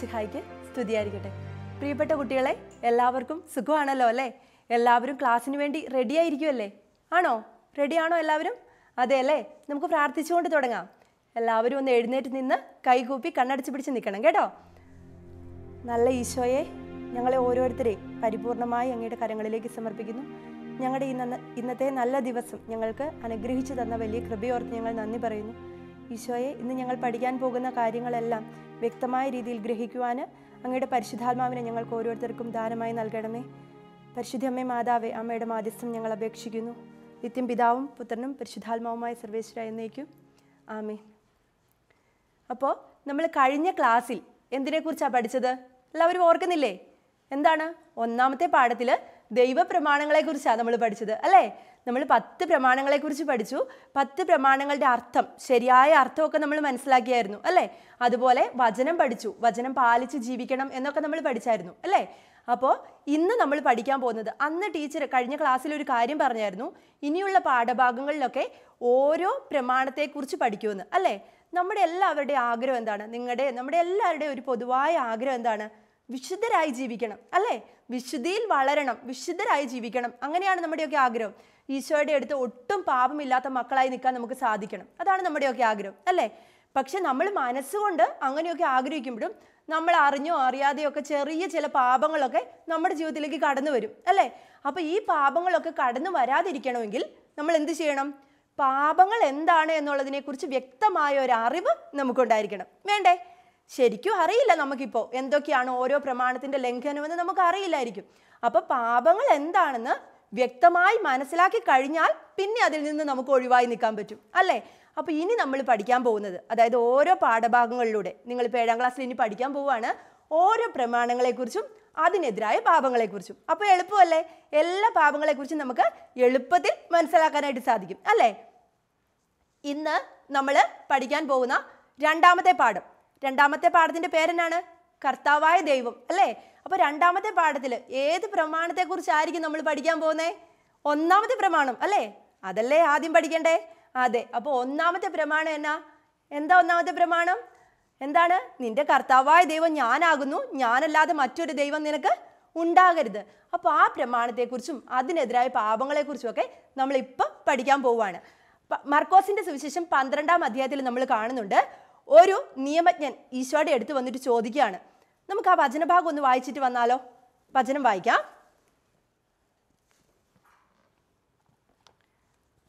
ഈശിഹായിക്ക് സ്തുതിയായിരിക്കട്ടെ പ്രിയപ്പെട്ട കുട്ടികളെ എല്ലാവർക്കും സുഖമാണല്ലോ അല്ലേ എല്ലാവരും ക്ലാസ്സിന് വേണ്ടി റെഡി ആയിരിക്കുമല്ലേ ആണോ റെഡിയാണോ എല്ലാവരും അതെ അല്ലേ നമുക്ക് പ്രാർത്ഥിച്ചുകൊണ്ട് തുടങ്ങാം എല്ലാവരും ഒന്ന് എഴുന്നേറ്റ് നിന്ന് കൈകൂപ്പി കണ്ണടച്ച് പിടിച്ച് നിൽക്കണം കേട്ടോ നല്ല ഈശോയെ ഞങ്ങളെ ഓരോരുത്തരെ പരിപൂർണമായി അങ്ങയുടെ കരങ്ങളിലേക്ക് സമർപ്പിക്കുന്നു ഞങ്ങളുടെ ഇന്ന ഇന്നത്തെ നല്ല ദിവസം ഞങ്ങൾക്ക് അനുഗ്രഹിച്ചു തന്ന വലിയ കൃപയോർത്ത് ഞങ്ങൾ നന്ദി പറയുന്നു ഈശോയെ ഇന്ന് ഞങ്ങൾ പഠിക്കാൻ പോകുന്ന കാര്യങ്ങളെല്ലാം വ്യക്തമായ രീതിയിൽ ഗ്രഹിക്കുവാൻ അങ്ങയുടെ പരിശുദ്ധാത്മാവിനെ ഞങ്ങൾക്ക് ഓരോരുത്തർക്കും ദാനമായി നൽകണമേ പരിശുദ്ധമ്മേ മാതാവേ അമ്മയുടെ മാധ്യസ്ഥം ഞങ്ങൾ അപേക്ഷിക്കുന്നു നിത്യം പിതാവും പുത്രനും പരിശുദ്ധാത്മാവുമായ സർവേശ്വര എന്നേക്കും ആമേ അപ്പോൾ നമ്മൾ കഴിഞ്ഞ ക്ലാസ്സിൽ എന്തിനെക്കുറിച്ചാണ് പഠിച്ചത് എല്ലാവരും ഓർക്കുന്നില്ലേ എന്താണ് ഒന്നാമത്തെ പാഠത്തിൽ ദൈവപ്രമാണങ്ങളെക്കുറിച്ചാണ് നമ്മൾ പഠിച്ചത് അല്ലേ നമ്മൾ പത്ത് പ്രമാണങ്ങളെക്കുറിച്ച് പഠിച്ചു പത്ത് പ്രമാണങ്ങളുടെ അർത്ഥം ശരിയായ അർത്ഥമൊക്കെ നമ്മൾ മനസ്സിലാക്കിയായിരുന്നു അല്ലേ അതുപോലെ വചനം പഠിച്ചു വചനം പാലിച്ച് ജീവിക്കണം എന്നൊക്കെ നമ്മൾ പഠിച്ചായിരുന്നു അല്ലേ അപ്പോൾ ഇന്ന് നമ്മൾ പഠിക്കാൻ പോകുന്നത് അന്ന് ടീച്ചർ കഴിഞ്ഞ ക്ലാസ്സിൽ ഒരു കാര്യം പറഞ്ഞായിരുന്നു ഇനിയുള്ള പാഠഭാഗങ്ങളിലൊക്കെ ഓരോ പ്രമാണത്തെക്കുറിച്ച് പഠിക്കുമെന്ന് അല്ലേ നമ്മുടെ എല്ലാവരുടെയും ആഗ്രഹം എന്താണ് നിങ്ങളുടെ നമ്മുടെ എല്ലാവരുടെയും ഒരു പൊതുവായ ആഗ്രഹം എന്താണ് വിശുദ്ധരായി ജീവിക്കണം അല്ലേ വിശുദ്ധിയിൽ വളരണം വിശുദ്ധരായി ജീവിക്കണം അങ്ങനെയാണ് നമ്മുടെയൊക്കെ ആഗ്രഹം ഈശോയുടെ അടുത്ത് ഒട്ടും പാപമില്ലാത്ത മക്കളായി നിൽക്കാൻ നമുക്ക് സാധിക്കണം അതാണ് നമ്മുടെയൊക്കെ ആഗ്രഹം അല്ലേ പക്ഷെ നമ്മൾ മനസ്സുകൊണ്ട് അങ്ങനെയൊക്കെ ആഗ്രഹിക്കുമ്പോഴും നമ്മൾ അറിഞ്ഞോ അറിയാതെയോ ഒക്കെ ചെറിയ ചില പാപങ്ങളൊക്കെ നമ്മുടെ ജീവിതത്തിലേക്ക് കടന്നു വരും അല്ലേ അപ്പോൾ ഈ പാപങ്ങളൊക്കെ കടന്നു വരാതിരിക്കണമെങ്കിൽ നമ്മൾ എന്ത് ചെയ്യണം പാപങ്ങൾ എന്താണ് എന്നുള്ളതിനെക്കുറിച്ച് വ്യക്തമായ ഒരു അറിവ് നമുക്കുണ്ടായിരിക്കണം വേണ്ടേ ശരിക്കും അറിയില്ല നമുക്കിപ്പോൾ എന്തൊക്കെയാണ് ഓരോ പ്രമാണത്തിൻ്റെ ലംഘനമെന്ന് നമുക്ക് അറിയില്ലായിരിക്കും അപ്പോൾ പാപങ്ങൾ എന്താണെന്ന് വ്യക്തമായി മനസ്സിലാക്കി കഴിഞ്ഞാൽ പിന്നെ അതിൽ നിന്ന് നമുക്ക് ഒഴിവായി നിൽക്കാൻ പറ്റും അല്ലേ അപ്പോൾ ഇനി നമ്മൾ പഠിക്കാൻ പോകുന്നത് അതായത് ഓരോ പാഠഭാഗങ്ങളിലൂടെ നിങ്ങൾ ഇപ്പോൾ ഏഴാം ക്ലാസ്സിൽ ഇനി പഠിക്കാൻ പോവുകയാണ് ഓരോ പ്രമാണങ്ങളെക്കുറിച്ചും അതിനെതിരായ പാപങ്ങളെക്കുറിച്ചും അപ്പോൾ എളുപ്പമല്ലേ എല്ലാ പാപങ്ങളെക്കുറിച്ചും നമുക്ക് എളുപ്പത്തിൽ മനസ്സിലാക്കാനായിട്ട് സാധിക്കും അല്ലേ ഇന്ന് നമ്മൾ പഠിക്കാൻ പോകുന്ന രണ്ടാമത്തെ പാഠം രണ്ടാമത്തെ പാഠത്തിന്റെ പേരെന്നാണ് കർത്താവായ ദൈവം അല്ലേ അപ്പോൾ രണ്ടാമത്തെ പാഠത്തിൽ ഏത് പ്രമാണത്തെക്കുറിച്ചായിരിക്കും നമ്മൾ പഠിക്കാൻ പോകുന്നത് ഒന്നാമത്തെ പ്രമാണം അല്ലേ അതല്ലേ ആദ്യം പഠിക്കണ്ടേ അതെ അപ്പോൾ ഒന്നാമത്തെ പ്രമാണം എന്നാ എന്താ ഒന്നാമത്തെ പ്രമാണം എന്താണ് നിന്റെ കർത്താവായ ദൈവം ഞാനാകുന്നു ഞാനല്ലാതെ മറ്റൊരു ദൈവം നിനക്ക് ഉണ്ടാകരുത് അപ്പോൾ ആ പ്രമാണത്തെക്കുറിച്ചും അതിനെതിരായ പാപങ്ങളെക്കുറിച്ചും ഒക്കെ നമ്മളിപ്പോൾ പഠിക്കാൻ പോവുകയാണ് മർക്കോസിന്റെ സുവിശേഷം പന്ത്രണ്ടാം അധ്യായത്തിൽ നമ്മൾ കാണുന്നുണ്ട് ഒരു നിയമജ്ഞൻ ഈശോയുടെ അടുത്ത് വന്നിട്ട് ചോദിക്കുകയാണ് നമുക്ക് ആ വചനഭാഗം ഒന്ന് വായിച്ചിട്ട് വന്നാലോ വചനം വായിക്കാം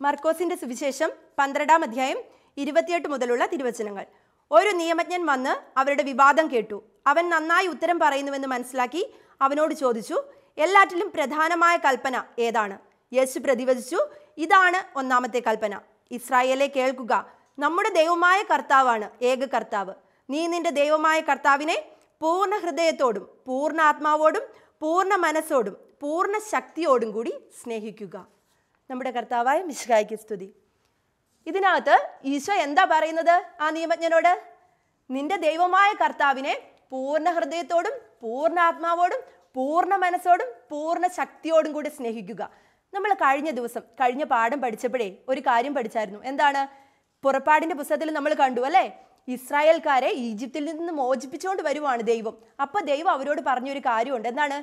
മർക്കോസിന്റെ സുവിശേഷം പന്ത്രണ്ടാം അധ്യായം ഇരുപത്തിയെട്ട് മുതലുള്ള തിരുവചനങ്ങൾ ഒരു നിയമജ്ഞൻ വന്ന് അവരുടെ വിവാദം കേട്ടു അവൻ നന്നായി ഉത്തരം പറയുന്നുവെന്ന് മനസ്സിലാക്കി അവനോട് ചോദിച്ചു എല്ലാറ്റിലും പ്രധാനമായ കൽപ്പന ഏതാണ് യേശു പ്രതിവചിച്ചു ഇതാണ് ഒന്നാമത്തെ കൽപ്പന ഇസ്രായേലെ കേൾക്കുക നമ്മുടെ ദൈവമായ കർത്താവാണ് ഏക കർത്താവ് നീ നിന്റെ ദൈവമായ കർത്താവിനെ പൂർണ്ണ ഹൃദയത്തോടും പൂർണ്ണ ആത്മാവോടും പൂർണ്ണ മനസ്സോടും പൂർണ്ണ ശക്തിയോടും കൂടി സ്നേഹിക്കുക നമ്മുടെ കർത്താവായ മിശ്രായ്ക്ക് സ്തുതി ഇതിനകത്ത് ഈശോ എന്താ പറയുന്നത് ആ നിയമജ്ഞനോട് നിന്റെ ദൈവമായ കർത്താവിനെ പൂർണ്ണ ഹൃദയത്തോടും പൂർണ്ണ ആത്മാവോടും പൂർണ്ണ മനസ്സോടും പൂർണ്ണ ശക്തിയോടും കൂടി സ്നേഹിക്കുക നമ്മൾ കഴിഞ്ഞ ദിവസം കഴിഞ്ഞ പാഠം പഠിച്ചപ്പോഴേ ഒരു കാര്യം പഠിച്ചായിരുന്നു എന്താണ് പുറപ്പാടിന്റെ പുസ്തകത്തിൽ നമ്മൾ കണ്ടു അല്ലേ ഇസ്രായേൽക്കാരെ ഈജിപ്തിൽ നിന്ന് മോചിപ്പിച്ചുകൊണ്ട് വരുവാണ് ദൈവം അപ്പോൾ ദൈവം അവരോട് പറഞ്ഞൊരു കാര്യമുണ്ട് എന്താണ്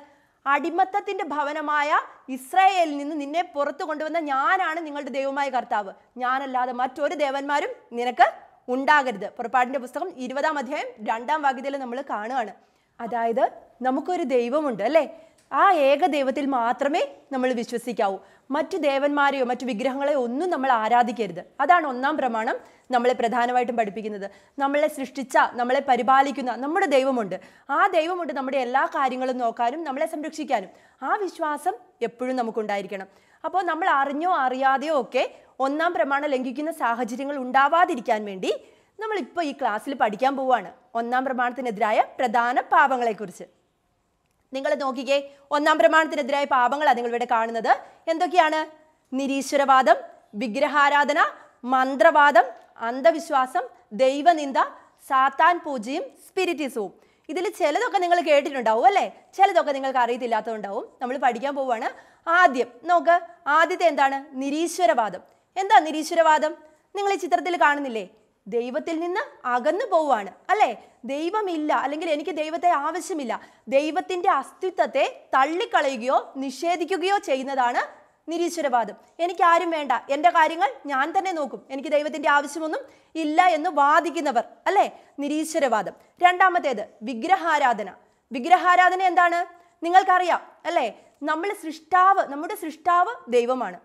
അടിമത്തത്തിന്റെ ഭവനമായ ഇസ്രായേലിൽ നിന്ന് നിന്നെ പുറത്തു കൊണ്ടുവന്ന ഞാനാണ് നിങ്ങളുടെ ദൈവമായ കർത്താവ് ഞാനല്ലാതെ മറ്റൊരു ദേവന്മാരും നിനക്ക് ഉണ്ടാകരുത് പുറപ്പാടിന്റെ പുസ്തകം ഇരുപതാം അധ്യായം രണ്ടാം വാക്യത്തിൽ നമ്മൾ കാണുകയാണ് അതായത് നമുക്കൊരു ദൈവമുണ്ട് അല്ലേ ആ ഏക ദൈവത്തിൽ മാത്രമേ നമ്മൾ വിശ്വസിക്കാവൂ മറ്റു ദേവന്മാരെയോ മറ്റു വിഗ്രഹങ്ങളെയോ ഒന്നും നമ്മൾ ആരാധിക്കരുത് അതാണ് ഒന്നാം പ്രമാണം നമ്മളെ പ്രധാനമായിട്ടും പഠിപ്പിക്കുന്നത് നമ്മളെ സൃഷ്ടിച്ച നമ്മളെ പരിപാലിക്കുന്ന നമ്മുടെ ദൈവമുണ്ട് ആ ദൈവമുണ്ട് നമ്മുടെ എല്ലാ കാര്യങ്ങളും നോക്കാനും നമ്മളെ സംരക്ഷിക്കാനും ആ വിശ്വാസം എപ്പോഴും നമുക്കുണ്ടായിരിക്കണം അപ്പോൾ നമ്മൾ അറിഞ്ഞോ അറിയാതെയോ ഒക്കെ ഒന്നാം പ്രമാണം ലംഘിക്കുന്ന സാഹചര്യങ്ങൾ ഉണ്ടാവാതിരിക്കാൻ വേണ്ടി നമ്മളിപ്പോൾ ഈ ക്ലാസ്സിൽ പഠിക്കാൻ പോവുകയാണ് ഒന്നാം പ്രമാണത്തിനെതിരായ പ്രധാന പാപങ്ങളെക്കുറിച്ച് നിങ്ങൾ നോക്കിക്കേ ഒന്നാം പ്രമാണത്തിനെതിരായ പാപങ്ങളാണ് ഇവിടെ കാണുന്നത് എന്തൊക്കെയാണ് നിരീശ്വരവാദം വിഗ്രഹാരാധന മന്ത്രവാദം അന്ധവിശ്വാസം ദൈവനിന്ദ സാത്താൻ പൂജയും സ്പിരിറ്റിസവും ഇതിൽ ചിലതൊക്കെ നിങ്ങൾ കേട്ടിട്ടുണ്ടാവും അല്ലേ ചിലതൊക്കെ നിങ്ങൾക്ക് അറിയത്തില്ലാത്തതുണ്ടാവും നമ്മൾ പഠിക്കാൻ പോവുകയാണ് ആദ്യം നോക്ക് ആദ്യത്തെ എന്താണ് നിരീശ്വരവാദം എന്താ നിരീശ്വരവാദം നിങ്ങൾ ഈ ചിത്രത്തിൽ കാണുന്നില്ലേ ദൈവത്തിൽ നിന്ന് അകന്നു പോവാണ് അല്ലേ ദൈവമില്ല അല്ലെങ്കിൽ എനിക്ക് ദൈവത്തെ ആവശ്യമില്ല ദൈവത്തിൻ്റെ അസ്തിത്വത്തെ തള്ളിക്കളയുകയോ നിഷേധിക്കുകയോ ചെയ്യുന്നതാണ് നിരീശ്വരവാദം എനിക്ക് ആരും വേണ്ട എൻ്റെ കാര്യങ്ങൾ ഞാൻ തന്നെ നോക്കും എനിക്ക് ദൈവത്തിൻ്റെ ആവശ്യമൊന്നും ഇല്ല എന്ന് വാദിക്കുന്നവർ അല്ലേ നിരീശ്വരവാദം രണ്ടാമത്തേത് വിഗ്രഹാരാധന വിഗ്രഹാരാധന എന്താണ് നിങ്ങൾക്കറിയാം അല്ലേ നമ്മൾ സൃഷ്ടാവ് നമ്മുടെ സൃഷ്ടാവ് ദൈവമാണ്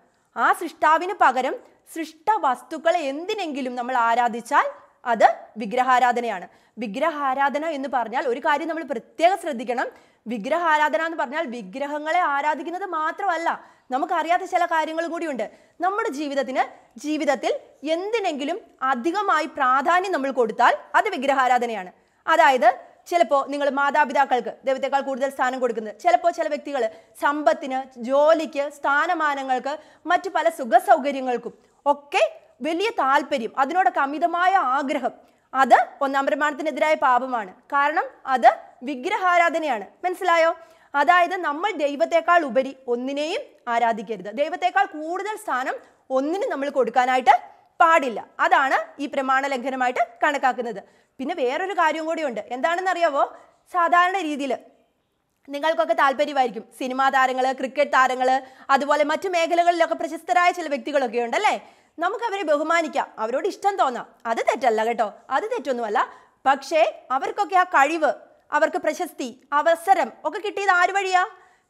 ആ സൃഷ്ടാവിന് പകരം സൃഷ്ട വസ്തുക്കളെ എന്തിനെങ്കിലും നമ്മൾ ആരാധിച്ചാൽ അത് വിഗ്രഹാരാധനയാണ് വിഗ്രഹാരാധന എന്ന് പറഞ്ഞാൽ ഒരു കാര്യം നമ്മൾ പ്രത്യേകം ശ്രദ്ധിക്കണം വിഗ്രഹാരാധന എന്ന് പറഞ്ഞാൽ വിഗ്രഹങ്ങളെ ആരാധിക്കുന്നത് മാത്രമല്ല നമുക്കറിയാത്ത ചില കാര്യങ്ങൾ കൂടിയുണ്ട് നമ്മുടെ ജീവിതത്തിന് ജീവിതത്തിൽ എന്തിനെങ്കിലും അധികമായി പ്രാധാന്യം നമ്മൾ കൊടുത്താൽ അത് വിഗ്രഹാരാധനയാണ് അതായത് ചിലപ്പോൾ നിങ്ങൾ മാതാപിതാക്കൾക്ക് ദൈവത്തെക്കാൾ കൂടുതൽ സ്ഥാനം കൊടുക്കുന്നത് ചിലപ്പോൾ ചില വ്യക്തികൾ സമ്പത്തിന് ജോലിക്ക് സ്ഥാനമാനങ്ങൾക്ക് മറ്റു പല സുഖസൗകര്യങ്ങൾക്കും ഒക്കെ വലിയ താല്പര്യം അതിനോടൊക്കെ അമിതമായ ആഗ്രഹം അത് ഒന്നാം പ്രമാണത്തിനെതിരായ പാപമാണ് കാരണം അത് വിഗ്രഹാരാധനയാണ് മനസ്സിലായോ അതായത് നമ്മൾ ദൈവത്തെക്കാൾ ഉപരി ഒന്നിനെയും ആരാധിക്കരുത് ദൈവത്തെക്കാൾ കൂടുതൽ സ്ഥാനം ഒന്നിനും നമ്മൾ കൊടുക്കാനായിട്ട് പാടില്ല അതാണ് ഈ പ്രമാണ ലംഘനമായിട്ട് കണക്കാക്കുന്നത് പിന്നെ വേറൊരു കാര്യം കൂടിയുണ്ട് എന്താണെന്ന് അറിയാവോ സാധാരണ രീതിയിൽ നിങ്ങൾക്കൊക്കെ താല്പര്യമായിരിക്കും സിനിമാ താരങ്ങൾ ക്രിക്കറ്റ് താരങ്ങൾ അതുപോലെ മറ്റു മേഖലകളിലൊക്കെ പ്രശസ്തരായ ചില വ്യക്തികളൊക്കെ ഉണ്ടല്ലേ നമുക്ക് അവരെ ബഹുമാനിക്കാം അവരോട് ഇഷ്ടം തോന്നാം അത് തെറ്റല്ല കേട്ടോ അത് തെറ്റൊന്നുമല്ല പക്ഷേ അവർക്കൊക്കെ ആ കഴിവ് അവർക്ക് പ്രശസ്തി അവസരം ഒക്കെ കിട്ടിയത് ആര് വഴിയാ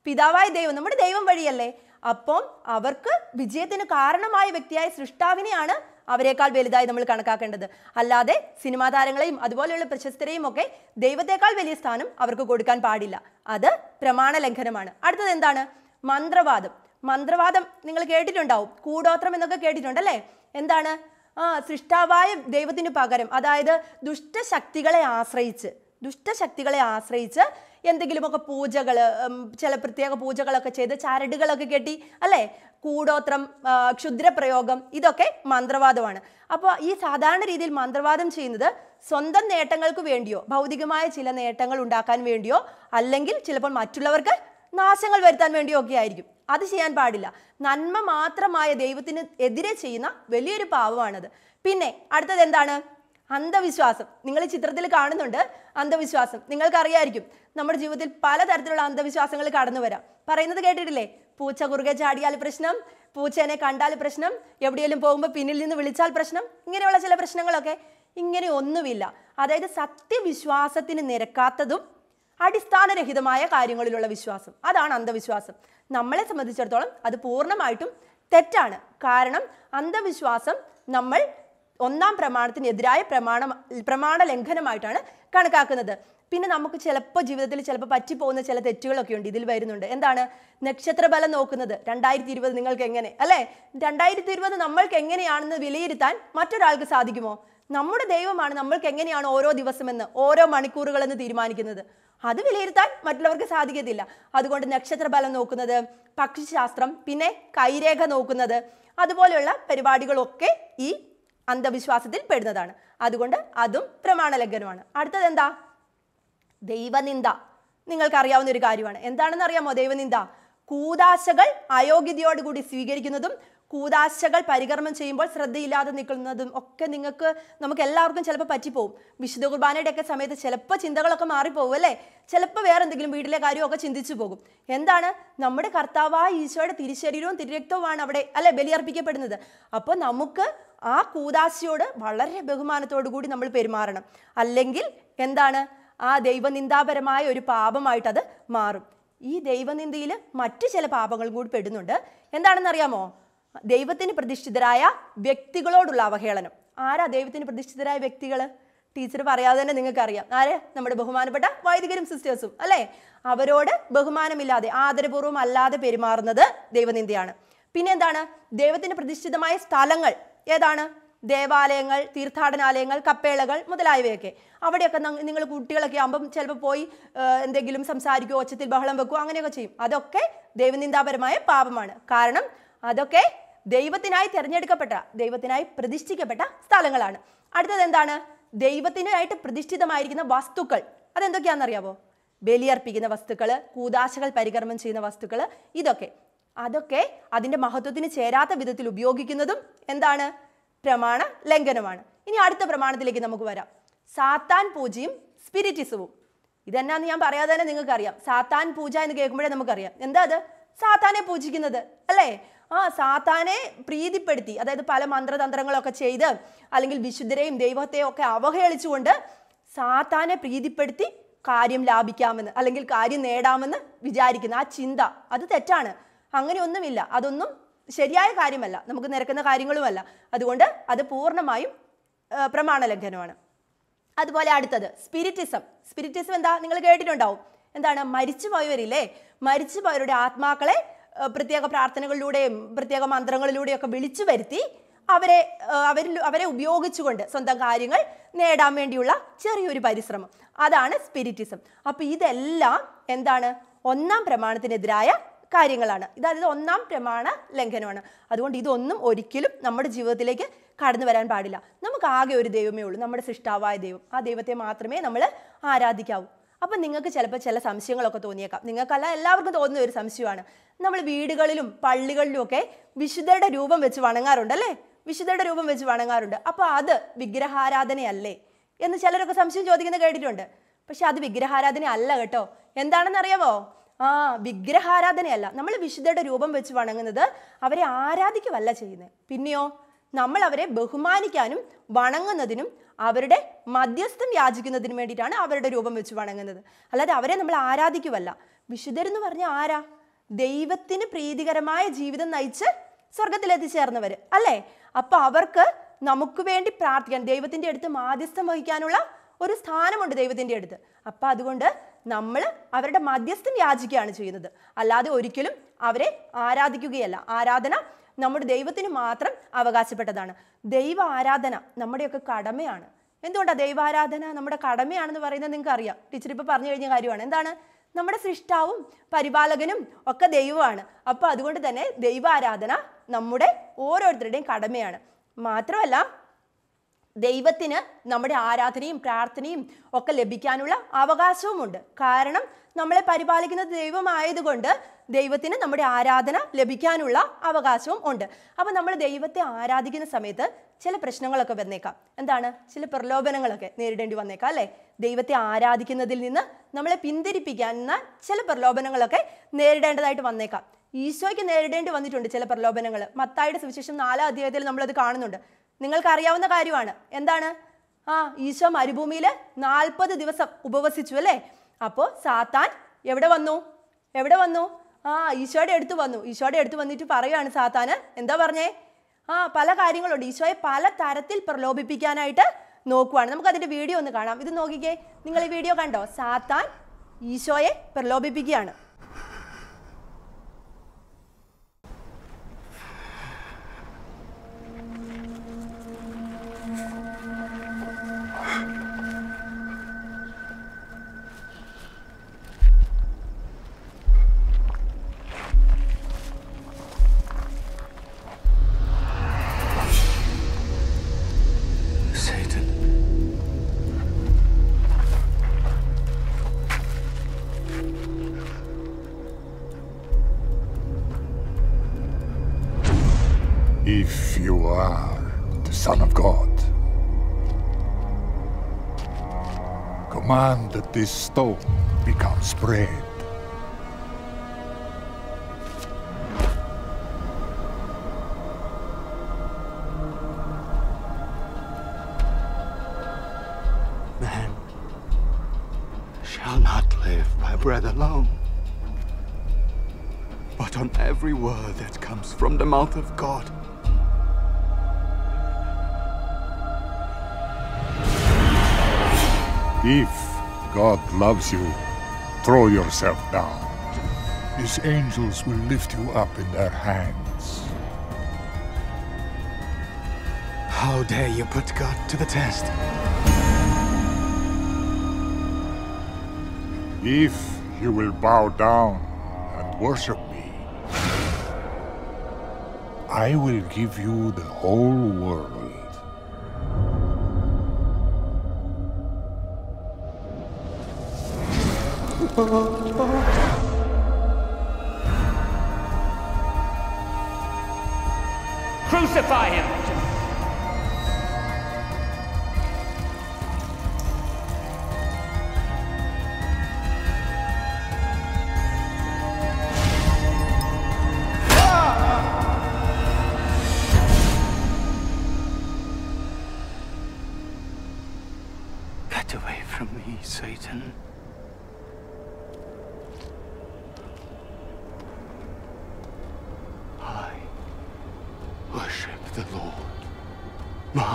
പിതാവായ ദൈവം നമ്മുടെ ദൈവം വഴിയല്ലേ അപ്പം അവർക്ക് വിജയത്തിന് കാരണമായ വ്യക്തിയായ സൃഷ്ടാവിനെയാണ് അവരെക്കാൾ വലുതായി നമ്മൾ കണക്കാക്കേണ്ടത് അല്ലാതെ സിനിമാ താരങ്ങളെയും അതുപോലെയുള്ള പ്രശസ്തരെയും ഒക്കെ ദൈവത്തെക്കാൾ വലിയ സ്ഥാനം അവർക്ക് കൊടുക്കാൻ പാടില്ല അത് പ്രമാണ ലംഘനമാണ് അടുത്തത് എന്താണ് മന്ത്രവാദം മന്ത്രവാദം നിങ്ങൾ കേട്ടിട്ടുണ്ടാവും കൂടോത്രം എന്നൊക്കെ കേട്ടിട്ടുണ്ടല്ലേ എന്താണ് ആ സൃഷ്ടാവായ ദൈവത്തിന് പകരം അതായത് ദുഷ്ടശക്തികളെ ആശ്രയിച്ച് ദുഷ്ടശക്തികളെ ആശ്രയിച്ച് എന്തെങ്കിലുമൊക്കെ പൂജകൾ ചില പ്രത്യേക പൂജകളൊക്കെ ചെയ്ത് ചരടുകളൊക്കെ കെട്ടി അല്ലേ കൂടോത്രം ക്ഷുദ്രപ്രയോഗം ഇതൊക്കെ മന്ത്രവാദമാണ് അപ്പോൾ ഈ സാധാരണ രീതിയിൽ മന്ത്രവാദം ചെയ്യുന്നത് സ്വന്തം നേട്ടങ്ങൾക്ക് വേണ്ടിയോ ഭൗതികമായ ചില നേട്ടങ്ങൾ ഉണ്ടാക്കാൻ വേണ്ടിയോ അല്ലെങ്കിൽ ചിലപ്പോൾ മറ്റുള്ളവർക്ക് നാശങ്ങൾ വരുത്താൻ വേണ്ടിയോ ഒക്കെ ആയിരിക്കും അത് ചെയ്യാൻ പാടില്ല നന്മ മാത്രമായ ദൈവത്തിന് എതിരെ ചെയ്യുന്ന വലിയൊരു പാവമാണത് പിന്നെ അടുത്തത് എന്താണ് അന്ധവിശ്വാസം നിങ്ങൾ ഈ ചിത്രത്തിൽ കാണുന്നുണ്ട് അന്ധവിശ്വാസം നിങ്ങൾക്കറിയായിരിക്കും നമ്മുടെ ജീവിതത്തിൽ പലതരത്തിലുള്ള അന്ധവിശ്വാസങ്ങൾ കടന്നു വരാം പറയുന്നത് കേട്ടിട്ടില്ലേ പൂച്ച കുറുകെ ചാടിയാൽ പ്രശ്നം പൂച്ചേനെ കണ്ടാൽ പ്രശ്നം എവിടെയെങ്കിലും പോകുമ്പോൾ പിന്നിൽ നിന്ന് വിളിച്ചാൽ പ്രശ്നം ഇങ്ങനെയുള്ള ചില പ്രശ്നങ്ങളൊക്കെ ഇങ്ങനെ ഒന്നുമില്ല അതായത് സത്യവിശ്വാസത്തിന് നിരക്കാത്തതും അടിസ്ഥാനരഹിതമായ കാര്യങ്ങളിലുള്ള വിശ്വാസം അതാണ് അന്ധവിശ്വാസം നമ്മളെ സംബന്ധിച്ചിടത്തോളം അത് പൂർണ്ണമായിട്ടും തെറ്റാണ് കാരണം അന്ധവിശ്വാസം നമ്മൾ ഒന്നാം പ്രമാണത്തിനെതിരായ പ്രമാണം പ്രമാണ ലംഘനമായിട്ടാണ് കണക്കാക്കുന്നത് പിന്നെ നമുക്ക് ചിലപ്പോൾ ജീവിതത്തിൽ ചിലപ്പോൾ പറ്റിപ്പോകുന്ന ചില തെറ്റുകളൊക്കെ ഉണ്ട് ഇതിൽ വരുന്നുണ്ട് എന്താണ് നക്ഷത്രബലം നോക്കുന്നത് രണ്ടായിരത്തി ഇരുപത് നിങ്ങൾക്ക് എങ്ങനെ അല്ലേ രണ്ടായിരത്തി ഇരുപത് നമ്മൾക്ക് എങ്ങനെയാണെന്ന് വിലയിരുത്താൻ മറ്റൊരാൾക്ക് സാധിക്കുമോ നമ്മുടെ ദൈവമാണ് നമ്മൾക്ക് എങ്ങനെയാണ് ഓരോ ദിവസമെന്ന് ഓരോ മണിക്കൂറുകളെന്ന് തീരുമാനിക്കുന്നത് അത് വിലയിരുത്താൻ മറ്റുള്ളവർക്ക് സാധിക്കത്തില്ല അതുകൊണ്ട് നക്ഷത്രബലം നോക്കുന്നത് പക്ഷിശാസ്ത്രം പിന്നെ കൈരേഖ നോക്കുന്നത് അതുപോലെയുള്ള പരിപാടികളൊക്കെ ഈ അന്ധവിശ്വാസത്തിൽ പെടുന്നതാണ് അതുകൊണ്ട് അതും പ്രമാണലംഘനമാണ് അടുത്തത് എന്താ ദൈവനിന്ദ അറിയാവുന്ന ഒരു കാര്യമാണ് എന്താണെന്ന് അറിയാമോ ദൈവനിന്ദ കൂതാശകൾ അയോഗ്യതയോടുകൂടി സ്വീകരിക്കുന്നതും കൂതാശകൾ പരികർമ്മം ചെയ്യുമ്പോൾ ശ്രദ്ധയില്ലാതെ നിൽക്കുന്നതും ഒക്കെ നിങ്ങൾക്ക് നമുക്ക് എല്ലാവർക്കും ചിലപ്പോൾ പറ്റിപ്പോവും വിശുദ്ധ കുർബാനയുടെയൊക്കെ സമയത്ത് ചിലപ്പോൾ ചിന്തകളൊക്കെ മാറിപ്പോകും അല്ലേ ചിലപ്പോൾ വേറെ എന്തെങ്കിലും വീട്ടിലെ കാര്യമൊക്കെ ചിന്തിച്ചു പോകും എന്താണ് നമ്മുടെ കർത്താവായ ഈശോയുടെ തിരിശരീരവും തിരിരക്തവുമാണ് അവിടെ അല്ലെ ബലിയർപ്പിക്കപ്പെടുന്നത് അപ്പോൾ നമുക്ക് ആ കൂതാശയോട് വളരെ ബഹുമാനത്തോടു കൂടി നമ്മൾ പെരുമാറണം അല്ലെങ്കിൽ എന്താണ് ആ ദൈവനിന്ദാപരമായ ഒരു പാപമായിട്ടത് മാറും ഈ ദൈവനിന്ദയിൽ മറ്റു ചില പാപങ്ങളും കൂടി പെടുന്നുണ്ട് എന്താണെന്നറിയാമോ ദൈവത്തിന് പ്രതിഷ്ഠിതരായ വ്യക്തികളോടുള്ള അവഹേളനം ആരാ ദൈവത്തിന് പ്രതിഷ്ഠിതരായ വ്യക്തികൾ ടീച്ചർ പറയാതെ തന്നെ നിങ്ങൾക്കറിയാം ആരെ നമ്മുടെ ബഹുമാനപ്പെട്ട വൈദികരും സിസ്റ്റേഴ്സും അല്ലേ അവരോട് ബഹുമാനമില്ലാതെ ആദരപൂർവ്വം അല്ലാതെ പെരുമാറുന്നത് ദൈവനിന്ദയാണ് പിന്നെ എന്താണ് ദൈവത്തിന് പ്രതിഷ്ഠിതമായ സ്ഥലങ്ങൾ ഏതാണ് ദേവാലയങ്ങൾ തീർത്ഥാടനാലയങ്ങൾ കപ്പേളകൾ മുതലായവയൊക്കെ അവിടെയൊക്കെ നിങ്ങൾ കുട്ടികളൊക്കെ ആകുമ്പം ചിലപ്പോൾ പോയി എന്തെങ്കിലും സംസാരിക്കുകയോ ഒച്ചത്തിൽ ബഹളം വെക്കുകയോ അങ്ങനെയൊക്കെ ചെയ്യും അതൊക്കെ ദൈവനിന്ദാപരമായ പാപമാണ് കാരണം അതൊക്കെ ദൈവത്തിനായി തിരഞ്ഞെടുക്കപ്പെട്ട ദൈവത്തിനായി പ്രതിഷ്ഠിക്കപ്പെട്ട സ്ഥലങ്ങളാണ് അടുത്തത് എന്താണ് ദൈവത്തിനായിട്ട് പ്രതിഷ്ഠിതമായിരിക്കുന്ന വസ്തുക്കൾ അതെന്തൊക്കെയാണെന്നറിയാവോ ബലിയർപ്പിക്കുന്ന വസ്തുക്കൾ കൂതാശകൾ പരികർമ്മം ചെയ്യുന്ന വസ്തുക്കൾ ഇതൊക്കെ അതൊക്കെ അതിൻ്റെ മഹത്വത്തിന് ചേരാത്ത വിധത്തിൽ ഉപയോഗിക്കുന്നതും എന്താണ് പ്രമാണ ലംഘനമാണ് ഇനി അടുത്ത പ്രമാണത്തിലേക്ക് നമുക്ക് വരാം സാത്താൻ പൂജയും സ്പിരിറ്റിസവും ഇതെന്നാന്ന് ഞാൻ പറയാതെ തന്നെ നിങ്ങൾക്കറിയാം സാത്താൻ പൂജ എന്ന് കേൾക്കുമ്പോഴേ നമുക്കറിയാം എന്താ അത് സാത്താനെ പൂജിക്കുന്നത് അല്ലേ ആ സാത്താനെ പ്രീതിപ്പെടുത്തി അതായത് പല മന്ത്രതന്ത്രങ്ങളൊക്കെ ചെയ്ത് അല്ലെങ്കിൽ വിശുദ്ധരെയും ദൈവത്തെയും ഒക്കെ അവഹേളിച്ചുകൊണ്ട് സാത്താനെ പ്രീതിപ്പെടുത്തി കാര്യം ലാഭിക്കാമെന്ന് അല്ലെങ്കിൽ കാര്യം നേടാമെന്ന് വിചാരിക്കുന്ന ആ ചിന്ത അത് തെറ്റാണ് അങ്ങനെയൊന്നുമില്ല അതൊന്നും ശരിയായ കാര്യമല്ല നമുക്ക് നിരക്കുന്ന കാര്യങ്ങളുമല്ല അതുകൊണ്ട് അത് പൂർണ്ണമായും പ്രമാണ ലംഘനമാണ് അതുപോലെ അടുത്തത് സ്പിരിറ്റിസം സ്പിരിറ്റിസം എന്താ നിങ്ങൾ കേട്ടിട്ടുണ്ടാവും എന്താണ് മരിച്ചു പോയവരില്ലേ മരിച്ചു പോയവരുടെ ആത്മാക്കളെ പ്രത്യേക പ്രാർത്ഥനകളിലൂടെയും പ്രത്യേക മന്ത്രങ്ങളിലൂടെയും ഒക്കെ വിളിച്ചു വരുത്തി അവരെ അവരിൽ അവരെ ഉപയോഗിച്ചുകൊണ്ട് സ്വന്തം കാര്യങ്ങൾ നേടാൻ വേണ്ടിയുള്ള ചെറിയൊരു പരിശ്രമം അതാണ് സ്പിരിറ്റിസം അപ്പോൾ ഇതെല്ലാം എന്താണ് ഒന്നാം പ്രമാണത്തിനെതിരായ കാര്യങ്ങളാണ് ഇതായത് ഒന്നാം പ്രമാണ ലംഘനമാണ് അതുകൊണ്ട് ഇതൊന്നും ഒരിക്കലും നമ്മുടെ ജീവിതത്തിലേക്ക് കടന്നു വരാൻ പാടില്ല നമുക്ക് ആകെ ഒരു ദൈവമേ ഉള്ളൂ നമ്മുടെ സൃഷ്ടാവായ ദൈവം ആ ദൈവത്തെ മാത്രമേ നമ്മൾ ആരാധിക്കാവൂ അപ്പം നിങ്ങൾക്ക് ചിലപ്പോൾ ചില സംശയങ്ങളൊക്കെ തോന്നിയേക്കാം നിങ്ങൾക്കല്ല എല്ലാവർക്കും തോന്നുന്ന ഒരു സംശയമാണ് നമ്മൾ വീടുകളിലും പള്ളികളിലും ഒക്കെ വിശുദ്ധരുടെ രൂപം വെച്ച് വണങ്ങാറുണ്ട് അല്ലേ വിശുദ്ധരുടെ രൂപം വെച്ച് വണങ്ങാറുണ്ട് അപ്പോൾ അത് വിഗ്രഹാരാധനയല്ലേ എന്ന് ചിലരൊക്കെ സംശയം ചോദിക്കുന്നത് കേട്ടിട്ടുണ്ട് പക്ഷെ അത് വിഗ്രഹാരാധന അല്ല കേട്ടോ എന്താണെന്നറിയാമോ ആ വിഗ്രഹാരാധനയല്ല നമ്മൾ വിശുദ്ധരുടെ രൂപം വെച്ച് വണങ്ങുന്നത് അവരെ ആരാധിക്കുവല്ല ചെയ്യുന്നത് പിന്നെയോ നമ്മൾ അവരെ ബഹുമാനിക്കാനും വണങ്ങുന്നതിനും അവരുടെ മധ്യസ്ഥം യാചിക്കുന്നതിനും വേണ്ടിയിട്ടാണ് അവരുടെ രൂപം വെച്ച് വണങ്ങുന്നത് അല്ലാതെ അവരെ നമ്മൾ ആരാധിക്കുമല്ല വിശുദ്ധരെന്ന് പറഞ്ഞ ആരാ ദൈവത്തിന് പ്രീതികരമായ ജീവിതം നയിച്ച് സ്വർഗത്തിലെത്തിച്ചേർന്നവർ അല്ലേ അപ്പോൾ അവർക്ക് നമുക്ക് വേണ്ടി പ്രാർത്ഥിക്കാൻ ദൈവത്തിൻ്റെ അടുത്ത് മാധ്യസ്ഥം വഹിക്കാനുള്ള ഒരു സ്ഥാനമുണ്ട് ദൈവത്തിൻ്റെ അടുത്ത് അപ്പൊ അതുകൊണ്ട് നമ്മൾ അവരുടെ മധ്യസ്ഥം യാചിക്കുകയാണ് ചെയ്യുന്നത് അല്ലാതെ ഒരിക്കലും അവരെ ആരാധിക്കുകയല്ല ആരാധന നമ്മുടെ ദൈവത്തിന് മാത്രം അവകാശപ്പെട്ടതാണ് ദൈവ ആരാധന നമ്മുടെയൊക്കെ കടമയാണ് എന്തുകൊണ്ടാണ് ദൈവാരാധന നമ്മുടെ കടമയാണെന്ന് പറയുന്നത് നിങ്ങൾക്ക് അറിയാം ടീച്ചർ ഇപ്പോൾ പറഞ്ഞു കഴിഞ്ഞ കാര്യമാണ് എന്താണ് നമ്മുടെ സൃഷ്ടാവും പരിപാലകനും ഒക്കെ ദൈവമാണ് അപ്പോൾ അതുകൊണ്ട് തന്നെ ദൈവാരാധന നമ്മുടെ ഓരോരുത്തരുടെയും കടമയാണ് മാത്രമല്ല ദൈവത്തിന് നമ്മുടെ ആരാധനയും പ്രാർത്ഥനയും ഒക്കെ ലഭിക്കാനുള്ള അവകാശവുമുണ്ട് കാരണം നമ്മളെ പരിപാലിക്കുന്ന ദൈവമായതുകൊണ്ട് ദൈവത്തിന് നമ്മുടെ ആരാധന ലഭിക്കാനുള്ള അവകാശവും ഉണ്ട് അപ്പോൾ നമ്മൾ ദൈവത്തെ ആരാധിക്കുന്ന സമയത്ത് ചില പ്രശ്നങ്ങളൊക്കെ വന്നേക്കാം എന്താണ് ചില പ്രലോഭനങ്ങളൊക്കെ നേരിടേണ്ടി വന്നേക്കാം അല്ലേ ദൈവത്തെ ആരാധിക്കുന്നതിൽ നിന്ന് നമ്മളെ പിന്തിരിപ്പിക്കുന്ന ചില പ്രലോഭനങ്ങളൊക്കെ നേരിടേണ്ടതായിട്ട് വന്നേക്കാം ഈശോയ്ക്ക് നേരിടേണ്ടി വന്നിട്ടുണ്ട് ചില പ്രലോഭനങ്ങൾ മത്തായുടെ സുവിശേഷം നാലാം അധ്യായത്തിൽ നമ്മളത് കാണുന്നുണ്ട് നിങ്ങൾക്ക് അറിയാവുന്ന കാര്യമാണ് എന്താണ് ആ ഈശോ മരുഭൂമിയിൽ നാൽപ്പത് ദിവസം ഉപവസിച്ചു അല്ലേ അപ്പോൾ സാത്താൻ എവിടെ വന്നു എവിടെ വന്നു ആ ഈശോയുടെ അടുത്ത് വന്നു ഈശോയുടെ അടുത്ത് വന്നിട്ട് പറയുകയാണ് സാത്താന് എന്താ പറഞ്ഞേ ആ പല കാര്യങ്ങളുണ്ട് ഈശോയെ പല തരത്തിൽ പ്രലോഭിപ്പിക്കാനായിട്ട് നോക്കുവാണ് അതിൻ്റെ വീഡിയോ ഒന്ന് കാണാം ഇത് നോക്കിക്കേ നിങ്ങൾ ഈ വീഡിയോ കണ്ടോ സാത്താൻ ഈശോയെ പ്രലോഭിപ്പിക്കുകയാണ് demand that this stone becomes bread. Man shall not live by bread alone, but on every word that comes from the mouth of God. If God loves you, throw yourself down. His angels will lift you up in their hands. How dare you put God to the test? If you will bow down and worship me, I will give you the whole world. Crucify him!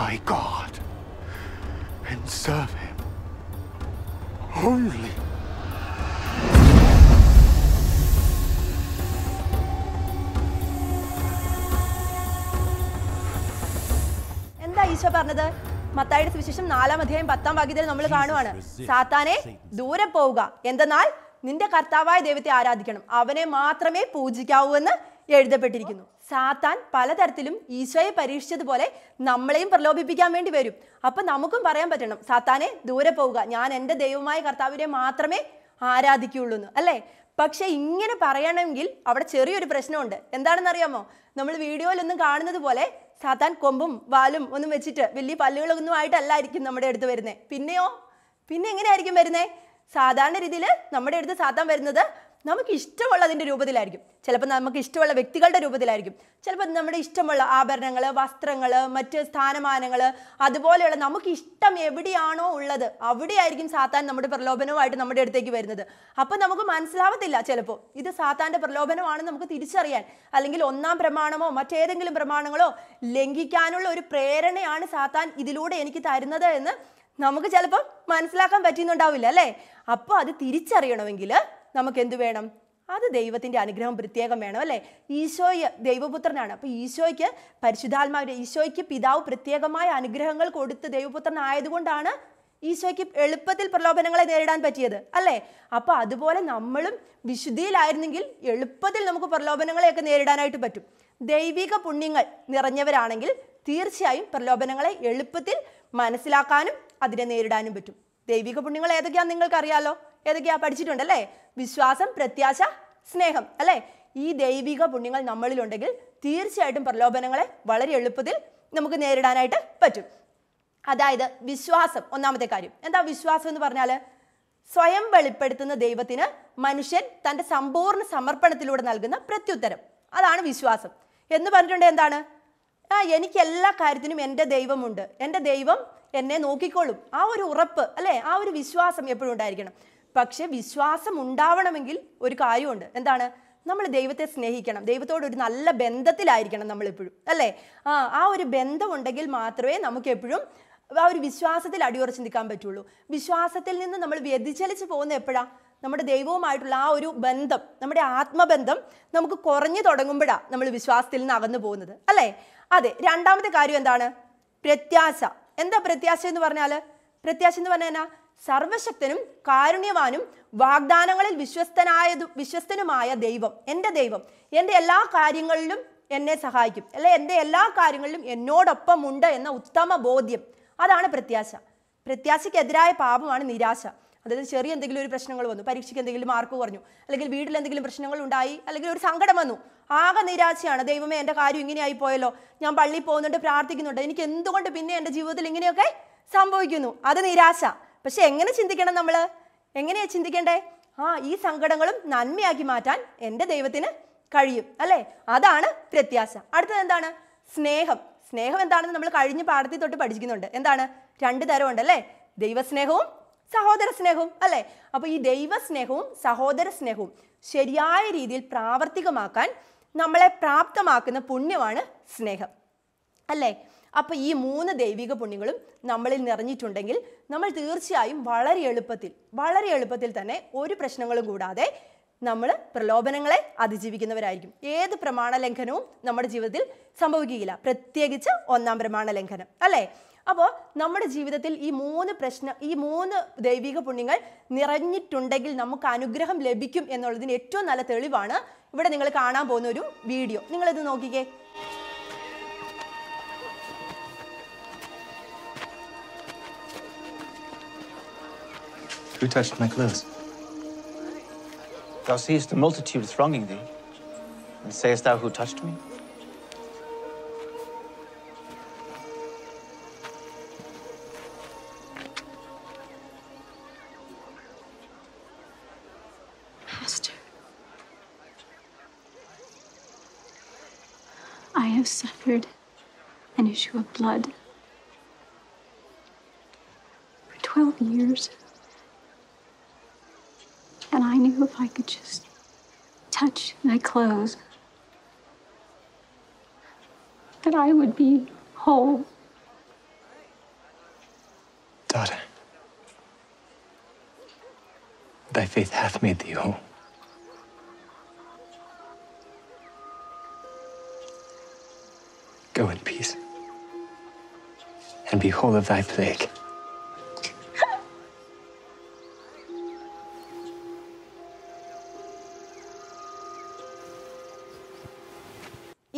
my God and serve him only. എന്താ ഈശോ പറഞ്ഞത് മത്തായുടെ സുവിശേഷം നാലാം അധ്യായം പത്താം ഭാഗ്യത്തിൽ നമ്മൾ കാണുവാണ് സാത്താനെ ദൂരെ പോവുക എന്തെന്നാൽ നിന്റെ കർത്താവായ ദൈവത്തെ ആരാധിക്കണം അവനെ മാത്രമേ പൂജിക്കാവൂ എന്ന് എഴുതപ്പെട്ടിരിക്കുന്നു സാത്താൻ പലതരത്തിലും ഈശോയെ പരീക്ഷിച്ചതുപോലെ നമ്മളെയും പ്രലോഭിപ്പിക്കാൻ വേണ്ടി വരും അപ്പൊ നമുക്കും പറയാൻ പറ്റണം സാത്താനെ ദൂരെ പോവുക ഞാൻ എൻ്റെ ദൈവമായ കർത്താവിനെ മാത്രമേ ആരാധിക്കുകയുള്ളൂ എന്ന് അല്ലേ പക്ഷെ ഇങ്ങനെ പറയണമെങ്കിൽ അവിടെ ചെറിയൊരു പ്രശ്നമുണ്ട് എന്താണെന്ന് അറിയാമോ നമ്മൾ വീഡിയോയിലൊന്നും കാണുന്നത് പോലെ സാത്താൻ കൊമ്പും വാലും ഒന്നും വെച്ചിട്ട് വലിയ പല്ലുകളൊന്നും ആയിട്ടല്ലായിരിക്കും നമ്മുടെ അടുത്ത് വരുന്നത് പിന്നെയോ പിന്നെ എങ്ങനെയായിരിക്കും വരുന്നത് സാധാരണ രീതിയിൽ നമ്മുടെ അടുത്ത് സാത്താൻ വരുന്നത് നമുക്ക് ഇഷ്ടമുള്ളതിൻ്റെ രൂപത്തിലായിരിക്കും ചിലപ്പോൾ നമുക്ക് ഇഷ്ടമുള്ള വ്യക്തികളുടെ രൂപത്തിലായിരിക്കും ചിലപ്പോൾ നമ്മുടെ ഇഷ്ടമുള്ള ആഭരണങ്ങൾ വസ്ത്രങ്ങൾ മറ്റ് സ്ഥാനമാനങ്ങൾ അതുപോലെയുള്ള നമുക്ക് ഇഷ്ടം എവിടെയാണോ ഉള്ളത് അവിടെയായിരിക്കും സാത്താൻ നമ്മുടെ പ്രലോഭനവുമായിട്ട് നമ്മുടെ അടുത്തേക്ക് വരുന്നത് അപ്പം നമുക്ക് മനസ്സിലാവത്തില്ല ചിലപ്പോൾ ഇത് സാത്താൻ്റെ പ്രലോഭനമാണെന്ന് നമുക്ക് തിരിച്ചറിയാൻ അല്ലെങ്കിൽ ഒന്നാം പ്രമാണമോ മറ്റേതെങ്കിലും പ്രമാണങ്ങളോ ലംഘിക്കാനുള്ള ഒരു പ്രേരണയാണ് സാത്താൻ ഇതിലൂടെ എനിക്ക് തരുന്നത് എന്ന് നമുക്ക് ചിലപ്പം മനസ്സിലാക്കാൻ പറ്റുന്നുണ്ടാവില്ല അല്ലേ അപ്പോൾ അത് തിരിച്ചറിയണമെങ്കിൽ നമുക്ക് എന്ത് വേണം അത് ദൈവത്തിൻ്റെ അനുഗ്രഹം പ്രത്യേകം വേണം അല്ലേ ഈശോയ്ക്ക് ദൈവപുത്രനാണ് അപ്പോൾ ഈശോയ്ക്ക് പരിശുദ്ധാത്മാവിൻ്റെ ഈശോയ്ക്ക് പിതാവ് പ്രത്യേകമായ അനുഗ്രഹങ്ങൾ കൊടുത്ത് ദൈവപുത്രനായതുകൊണ്ടാണ് ഈശോയ്ക്ക് എളുപ്പത്തിൽ പ്രലോഭനങ്ങളെ നേരിടാൻ പറ്റിയത് അല്ലേ അപ്പോൾ അതുപോലെ നമ്മളും വിശുദ്ധിയിലായിരുന്നെങ്കിൽ എളുപ്പത്തിൽ നമുക്ക് പ്രലോഭനങ്ങളെയൊക്കെ നേരിടാനായിട്ട് പറ്റും ദൈവിക പുണ്യങ്ങൾ നിറഞ്ഞവരാണെങ്കിൽ തീർച്ചയായും പ്രലോഭനങ്ങളെ എളുപ്പത്തിൽ മനസ്സിലാക്കാനും അതിനെ നേരിടാനും പറ്റും ദൈവിക പുണ്യങ്ങൾ ഏതൊക്കെയാണെന്ന് അറിയാലോ ഏതൊക്കെയാ പഠിച്ചിട്ടുണ്ടല്ലേ വിശ്വാസം പ്രത്യാശ സ്നേഹം അല്ലേ ഈ ദൈവിക പുണ്യങ്ങൾ നമ്മളിലുണ്ടെങ്കിൽ തീർച്ചയായിട്ടും പ്രലോഭനങ്ങളെ വളരെ എളുപ്പത്തിൽ നമുക്ക് നേരിടാനായിട്ട് പറ്റും അതായത് വിശ്വാസം ഒന്നാമത്തെ കാര്യം എന്താ വിശ്വാസം എന്ന് പറഞ്ഞാൽ സ്വയം വെളിപ്പെടുത്തുന്ന ദൈവത്തിന് മനുഷ്യൻ തൻ്റെ സമ്പൂർണ്ണ സമർപ്പണത്തിലൂടെ നൽകുന്ന പ്രത്യുത്തരം അതാണ് വിശ്വാസം എന്ന് പറഞ്ഞിട്ടുണ്ട് എന്താണ് ആ എനിക്ക് എല്ലാ കാര്യത്തിനും എൻ്റെ ദൈവമുണ്ട് എൻ്റെ ദൈവം എന്നെ നോക്കിക്കോളും ആ ഒരു ഉറപ്പ് അല്ലേ ആ ഒരു വിശ്വാസം എപ്പോഴും ഉണ്ടായിരിക്കണം പക്ഷെ വിശ്വാസം ഉണ്ടാവണമെങ്കിൽ ഒരു കാര്യമുണ്ട് എന്താണ് നമ്മൾ ദൈവത്തെ സ്നേഹിക്കണം ദൈവത്തോട് ഒരു നല്ല ബന്ധത്തിലായിരിക്കണം നമ്മളെപ്പോഴും അല്ലേ ആ ആ ഒരു ബന്ധമുണ്ടെങ്കിൽ മാത്രമേ നമുക്ക് എപ്പോഴും ആ ഒരു വിശ്വാസത്തിൽ അടിയുറച്ച് നിൽക്കാൻ പറ്റുള്ളൂ വിശ്വാസത്തിൽ നിന്ന് നമ്മൾ വ്യതിചലിച്ച് പോകുന്ന എപ്പോഴാണ് നമ്മുടെ ദൈവവുമായിട്ടുള്ള ആ ഒരു ബന്ധം നമ്മുടെ ആത്മബന്ധം നമുക്ക് കുറഞ്ഞു തുടങ്ങുമ്പോഴാണ് നമ്മൾ വിശ്വാസത്തിൽ നിന്ന് അകന്നു പോകുന്നത് അല്ലേ അതെ രണ്ടാമത്തെ കാര്യം എന്താണ് പ്രത്യാശ എന്താ പ്രത്യാശ എന്ന് പറഞ്ഞാൽ പ്രത്യാശ എന്ന് പറഞ്ഞാൽ സർവശക്തനും കാരുണ്യവാനും വാഗ്ദാനങ്ങളിൽ വിശ്വസ്തനായതു വിശ്വസ്തനുമായ ദൈവം എൻ്റെ ദൈവം എൻ്റെ എല്ലാ കാര്യങ്ങളിലും എന്നെ സഹായിക്കും അല്ലെ എൻ്റെ എല്ലാ കാര്യങ്ങളിലും എന്നോടൊപ്പം ഉണ്ട് എന്ന ഉത്തമ ബോധ്യം അതാണ് പ്രത്യാശ പ്രത്യാശയ്ക്കെതിരായ പാപമാണ് നിരാശ അതായത് ചെറിയ എന്തെങ്കിലും ഒരു പ്രശ്നങ്ങൾ വന്നു പരീക്ഷയ്ക്ക് എന്തെങ്കിലും മാർക്ക് കുറഞ്ഞു അല്ലെങ്കിൽ വീട്ടിൽ എന്തെങ്കിലും പ്രശ്നങ്ങൾ ഉണ്ടായി അല്ലെങ്കിൽ ഒരു സങ്കടം വന്നു ആകെ നിരാശയാണ് ദൈവമേ എൻ്റെ കാര്യം ഇങ്ങനെയായി പോയല്ലോ ഞാൻ പള്ളിയിൽ പോകുന്നുണ്ട് പ്രാർത്ഥിക്കുന്നുണ്ട് എനിക്ക് എന്തുകൊണ്ട് പിന്നെ എൻ്റെ ജീവിതത്തിൽ ഇങ്ങനെയൊക്കെ സംഭവിക്കുന്നു അത് നിരാശ പക്ഷെ എങ്ങനെ ചിന്തിക്കണം നമ്മൾ എങ്ങനെയാണ് ചിന്തിക്കേണ്ടേ ആ ഈ സങ്കടങ്ങളും നന്മയാക്കി മാറ്റാൻ എൻ്റെ ദൈവത്തിന് കഴിയും അല്ലേ അതാണ് പ്രത്യാശ അടുത്തത് എന്താണ് സ്നേഹം സ്നേഹം എന്താണെന്ന് നമ്മൾ കഴിഞ്ഞ പാഠത്തിൽ തൊട്ട് പഠിക്കുന്നുണ്ട് എന്താണ് രണ്ട് തരമുണ്ട് അല്ലേ ദൈവസ്നേഹവും സഹോദര സ്നേഹവും അല്ലേ അപ്പോൾ ഈ ദൈവ സ്നേഹവും സഹോദര സ്നേഹവും ശരിയായ രീതിയിൽ പ്രാവർത്തികമാക്കാൻ നമ്മളെ പ്രാപ്തമാക്കുന്ന പുണ്യമാണ് സ്നേഹം അല്ലേ അപ്പോൾ ഈ മൂന്ന് ദൈവിക പുണ്യങ്ങളും നമ്മളിൽ നിറഞ്ഞിട്ടുണ്ടെങ്കിൽ നമ്മൾ തീർച്ചയായും വളരെ എളുപ്പത്തിൽ വളരെ എളുപ്പത്തിൽ തന്നെ ഒരു പ്രശ്നങ്ങളും കൂടാതെ നമ്മൾ പ്രലോഭനങ്ങളെ അതിജീവിക്കുന്നവരായിരിക്കും ഏത് പ്രമാണ ലംഘനവും നമ്മുടെ ജീവിതത്തിൽ സംഭവിക്കുകയില്ല പ്രത്യേകിച്ച് ഒന്നാം പ്രമാണ ലംഘനം അല്ലേ അപ്പോൾ നമ്മുടെ ജീവിതത്തിൽ ഈ മൂന്ന് പ്രശ്നം ഈ മൂന്ന് ദൈവിക പുണ്യങ്ങൾ നിറഞ്ഞിട്ടുണ്ടെങ്കിൽ നമുക്ക് അനുഗ്രഹം ലഭിക്കും എന്നുള്ളതിന് ഏറ്റവും നല്ല തെളിവാണ് ഇവിടെ നിങ്ങൾ കാണാൻ പോകുന്ന ഒരു വീഡിയോ നിങ്ങളിത് നോക്കിക്കേ Who touched my clothes? Thou seest the multitude thronging thee, and sayest thou who touched me? blood. For 12 years. And I knew if I could just touch my clothes, that I would be whole. Daughter, thy faith hath made thee whole. Go in peace. and be whole of thy plague.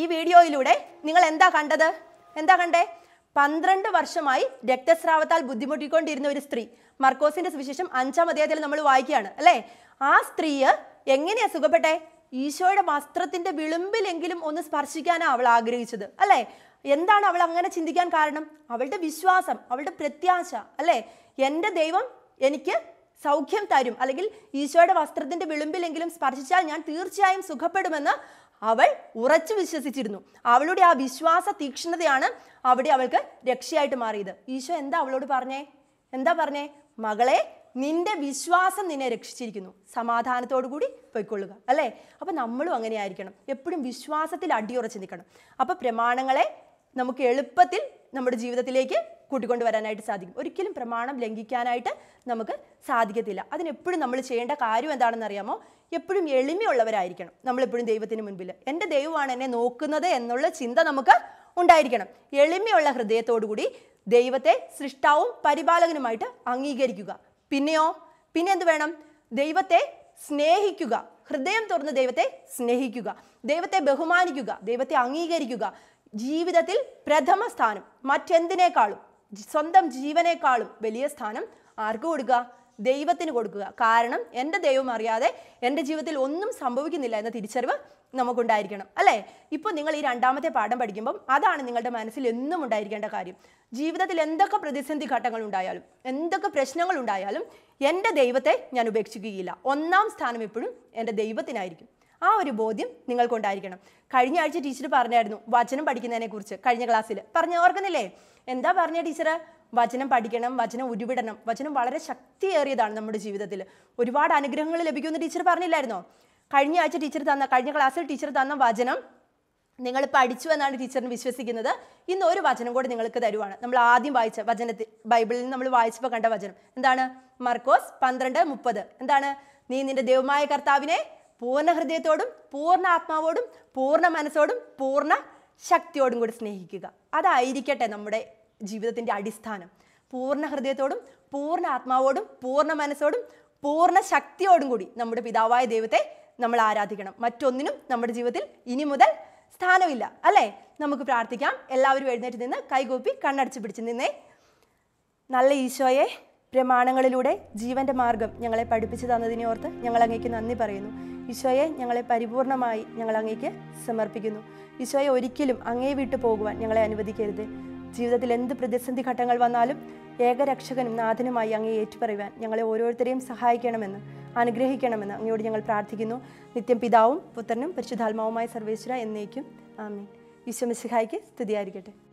ഈ വീഡിയോയിലൂടെ നിങ്ങൾ എന്താ കണ്ടത് എന്താ കണ്ടേ പന്ത്രണ്ട് വർഷമായി രക്തസ്രാവത്താൽ ബുദ്ധിമുട്ടിക്കൊണ്ടിരുന്ന ഒരു സ്ത്രീ മർക്കോസിന്റെ സുവിശേഷം അഞ്ചാം അധ്യായത്തിൽ നമ്മൾ വായിക്കുകയാണ് അല്ലേ ആ സ്ത്രീയെ എങ്ങനെയാ സുഖപ്പെട്ടെ ഈശോയുടെ വസ്ത്രത്തിന്റെ വിളിമ്പിലെങ്കിലും ഒന്ന് സ്പർശിക്കാനാണ് അവൾ ആഗ്രഹിച്ചത് അല്ലേ എന്താണ് അവൾ അങ്ങനെ ചിന്തിക്കാൻ കാരണം അവളുടെ വിശ്വാസം അവളുടെ പ്രത്യാശ അല്ലേ എൻ്റെ ദൈവം എനിക്ക് സൗഖ്യം തരും അല്ലെങ്കിൽ ഈശോയുടെ വസ്ത്രത്തിൻ്റെ വിളിമ്പിലെങ്കിലും സ്പർശിച്ചാൽ ഞാൻ തീർച്ചയായും സുഖപ്പെടുമെന്ന് അവൾ ഉറച്ചു വിശ്വസിച്ചിരുന്നു അവളുടെ ആ വിശ്വാസ തീക്ഷ്ണതയാണ് അവിടെ അവൾക്ക് രക്ഷയായിട്ട് മാറിയത് ഈശോ എന്താ അവളോട് പറഞ്ഞേ എന്താ പറഞ്ഞേ മകളെ നിന്റെ വിശ്വാസം നിന്നെ രക്ഷിച്ചിരിക്കുന്നു സമാധാനത്തോടു കൂടി പൊയ്ക്കൊള്ളുക അല്ലേ അപ്പൊ നമ്മളും അങ്ങനെ ആയിരിക്കണം എപ്പോഴും വിശ്വാസത്തിൽ അടിയുറച്ച് നിൽക്കണം അപ്പൊ പ്രമാണങ്ങളെ നമുക്ക് എളുപ്പത്തിൽ നമ്മുടെ ജീവിതത്തിലേക്ക് കൂട്ടിക്കൊണ്ടുവരാനായിട്ട് വരാനായിട്ട് സാധിക്കും ഒരിക്കലും പ്രമാണം ലംഘിക്കാനായിട്ട് നമുക്ക് സാധിക്കത്തില്ല അതിനെപ്പോഴും നമ്മൾ ചെയ്യേണ്ട കാര്യം എന്താണെന്ന് അറിയാമോ എപ്പോഴും എളിമയുള്ളവരായിരിക്കണം നമ്മളെപ്പോഴും ദൈവത്തിന് മുൻപിൽ എൻ്റെ ദൈവമാണ് എന്നെ നോക്കുന്നത് എന്നുള്ള ചിന്ത നമുക്ക് ഉണ്ടായിരിക്കണം എളിമയുള്ള ഹൃദയത്തോടുകൂടി ദൈവത്തെ സൃഷ്ടാവും പരിപാലകനുമായിട്ട് അംഗീകരിക്കുക പിന്നെയോ പിന്നെ എന്ത് വേണം ദൈവത്തെ സ്നേഹിക്കുക ഹൃദയം തുറന്ന് ദൈവത്തെ സ്നേഹിക്കുക ദൈവത്തെ ബഹുമാനിക്കുക ദൈവത്തെ അംഗീകരിക്കുക ജീവിതത്തിൽ പ്രഥമ സ്ഥാനം മറ്റെന്തിനേക്കാളും സ്വന്തം ജീവനേക്കാളും വലിയ സ്ഥാനം ആർക്ക് കൊടുക്കുക ദൈവത്തിന് കൊടുക്കുക കാരണം എൻ്റെ ദൈവം അറിയാതെ എൻ്റെ ജീവിതത്തിൽ ഒന്നും സംഭവിക്കുന്നില്ല എന്ന തിരിച്ചറിവ് നമുക്കുണ്ടായിരിക്കണം അല്ലേ ഇപ്പോൾ നിങ്ങൾ ഈ രണ്ടാമത്തെ പാഠം പഠിക്കുമ്പം അതാണ് നിങ്ങളുടെ മനസ്സിൽ എന്നും ഉണ്ടായിരിക്കേണ്ട കാര്യം ജീവിതത്തിൽ എന്തൊക്കെ പ്രതിസന്ധി ഘട്ടങ്ങൾ ഉണ്ടായാലും എന്തൊക്കെ പ്രശ്നങ്ങൾ ഉണ്ടായാലും എൻ്റെ ദൈവത്തെ ഞാൻ ഉപേക്ഷിക്കുകയില്ല ഒന്നാം സ്ഥാനം എപ്പോഴും എൻ്റെ ദൈവത്തിനായിരിക്കും ആ ഒരു ബോധ്യം നിങ്ങൾക്കുണ്ടായിരിക്കണം കഴിഞ്ഞ ആഴ്ച ടീച്ചർ പറഞ്ഞായിരുന്നു വചനം കുറിച്ച് കഴിഞ്ഞ ക്ലാസ്സിൽ പറഞ്ഞു ഓർക്കുന്നില്ലേ എന്താ പറഞ്ഞ ടീച്ചർ വചനം പഠിക്കണം വചനം ഉരുവിടണം വചനം വളരെ ശക്തിയേറിയതാണ് നമ്മുടെ ജീവിതത്തിൽ ഒരുപാട് അനുഗ്രഹങ്ങൾ ലഭിക്കുമെന്ന് ടീച്ചർ പറഞ്ഞില്ലായിരുന്നോ കഴിഞ്ഞ ആഴ്ച ടീച്ചർ തന്ന കഴിഞ്ഞ ക്ലാസ്സിൽ ടീച്ചർ തന്ന വചനം നിങ്ങൾ പഠിച്ചു എന്നാണ് ടീച്ചറിന് വിശ്വസിക്കുന്നത് ഇന്ന് ഒരു വചനം കൂടി നിങ്ങൾക്ക് തരുവാണ് നമ്മൾ ആദ്യം വായിച്ച വചനത്തിൽ ബൈബിളിൽ നമ്മൾ വായിച്ചപ്പോൾ കണ്ട വചനം എന്താണ് മർക്കോസ് പന്ത്രണ്ട് മുപ്പത് എന്താണ് നീ നിന്റെ ദൈവമായ കർത്താവിനെ പൂർണ്ണ ഹൃദയത്തോടും പൂർണ്ണ ആത്മാവോടും പൂർണ്ണ മനസ്സോടും പൂർണ്ണ ശക്തിയോടും കൂടി സ്നേഹിക്കുക അതായിരിക്കട്ടെ നമ്മുടെ ജീവിതത്തിൻ്റെ അടിസ്ഥാനം പൂർണ്ണ ഹൃദയത്തോടും പൂർണ്ണ ആത്മാവോടും പൂർണ്ണ മനസ്സോടും പൂർണ്ണ ശക്തിയോടും കൂടി നമ്മുടെ പിതാവായ ദൈവത്തെ നമ്മൾ ആരാധിക്കണം മറ്റൊന്നിനും നമ്മുടെ ജീവിതത്തിൽ ഇനി മുതൽ സ്ഥാനമില്ല അല്ലേ നമുക്ക് പ്രാർത്ഥിക്കാം എല്ലാവരും എഴുന്നേറ്റ് നിന്ന് കൈകൂപ്പി കണ്ണടച്ച് പിടിച്ച് നിന്നേ നല്ല ഈശോയെ പ്രമാണങ്ങളിലൂടെ ജീവന്റെ മാർഗം ഞങ്ങളെ പഠിപ്പിച്ചു തന്നതിനെ ഓർത്ത് ഞങ്ങൾ അങ്ങേക്ക് നന്ദി പറയുന്നു ഈശോയെ ഞങ്ങളെ പരിപൂർണമായി ഞങ്ങൾ അങ്ങേക്ക് സമർപ്പിക്കുന്നു ഈശോയെ ഒരിക്കലും അങ്ങേ വിട്ടു പോകുവാൻ ഞങ്ങളെ അനുവദിക്കരുത് ജീവിതത്തിൽ എന്ത് പ്രതിസന്ധി ഘട്ടങ്ങൾ വന്നാലും ഏകരക്ഷകനും നാഥനുമായി അങ്ങേ ഏറ്റുപറയുവാൻ ഞങ്ങളെ ഓരോരുത്തരെയും സഹായിക്കണമെന്ന് അനുഗ്രഹിക്കണമെന്ന് അങ്ങയോട് ഞങ്ങൾ പ്രാർത്ഥിക്കുന്നു നിത്യം പിതാവും പുത്രനും പരിശുദ്ധാത്മാവുമായ സർവേശ്വര എന്നേക്കും ആമീൻ ഈശോ മിസിഹായിക്ക് സ്തുതിയായിരിക്കട്ടെ